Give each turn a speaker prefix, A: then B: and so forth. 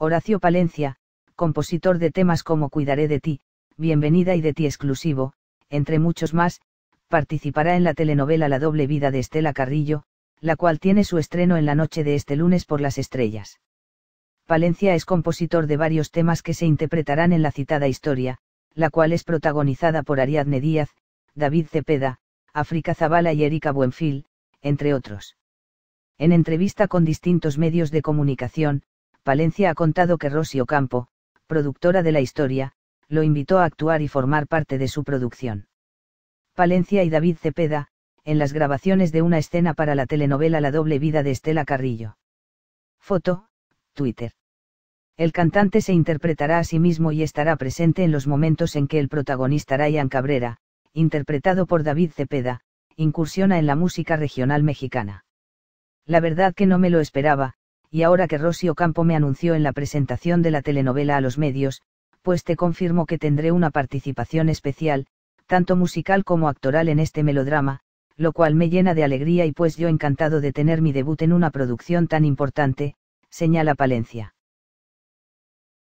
A: Horacio Palencia, compositor de temas como Cuidaré de ti, Bienvenida y de ti exclusivo, entre muchos más, participará en la telenovela La doble vida de Estela Carrillo, la cual tiene su estreno en la noche de este lunes por las estrellas. Palencia es compositor de varios temas que se interpretarán en la citada historia, la cual es protagonizada por Ariadne Díaz, David Cepeda, África Zavala y Erika Buenfil, entre otros. En entrevista con distintos medios de comunicación, Palencia ha contado que Rosy Campo, productora de la historia, lo invitó a actuar y formar parte de su producción. Palencia y David Cepeda, en las grabaciones de una escena para la telenovela La doble vida de Estela Carrillo. Foto, Twitter. El cantante se interpretará a sí mismo y estará presente en los momentos en que el protagonista Ryan Cabrera, interpretado por David Cepeda, incursiona en la música regional mexicana. La verdad que no me lo esperaba, y ahora que Rosy Campo me anunció en la presentación de la telenovela a los medios, pues te confirmo que tendré una participación especial, tanto musical como actoral en este melodrama, lo cual me llena de alegría y pues yo encantado de tener mi debut en una producción tan importante, señala Palencia.